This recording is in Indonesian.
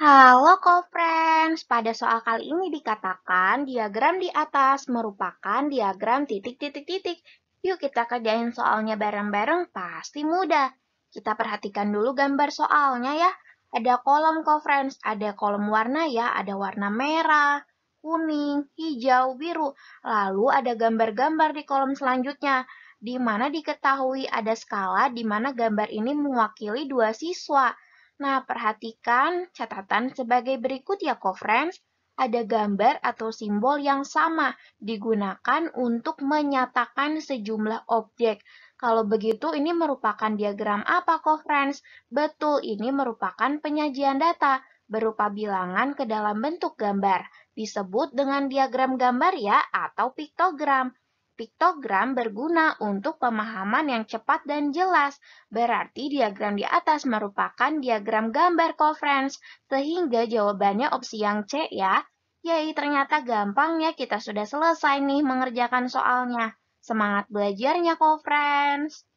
Halo co-friends, pada soal kali ini dikatakan diagram di atas merupakan diagram titik-titik-titik. Yuk kita kerjain soalnya bareng-bareng, pasti mudah. Kita perhatikan dulu gambar soalnya ya. Ada kolom co-friends, ada kolom warna ya, ada warna merah, kuning, hijau, biru. Lalu ada gambar-gambar di kolom selanjutnya, di mana diketahui ada skala di mana gambar ini mewakili dua siswa. Nah, perhatikan catatan sebagai berikut ya, co-friends. Ada gambar atau simbol yang sama digunakan untuk menyatakan sejumlah objek. Kalau begitu, ini merupakan diagram apa, co-friends? Betul, ini merupakan penyajian data berupa bilangan ke dalam bentuk gambar. Disebut dengan diagram gambar ya, atau piktogram. Piktogram berguna untuk pemahaman yang cepat dan jelas, berarti diagram di atas merupakan diagram gambar conference, sehingga jawabannya opsi yang C ya. Yai, ternyata gampang ya kita sudah selesai nih mengerjakan soalnya. Semangat belajarnya, conference!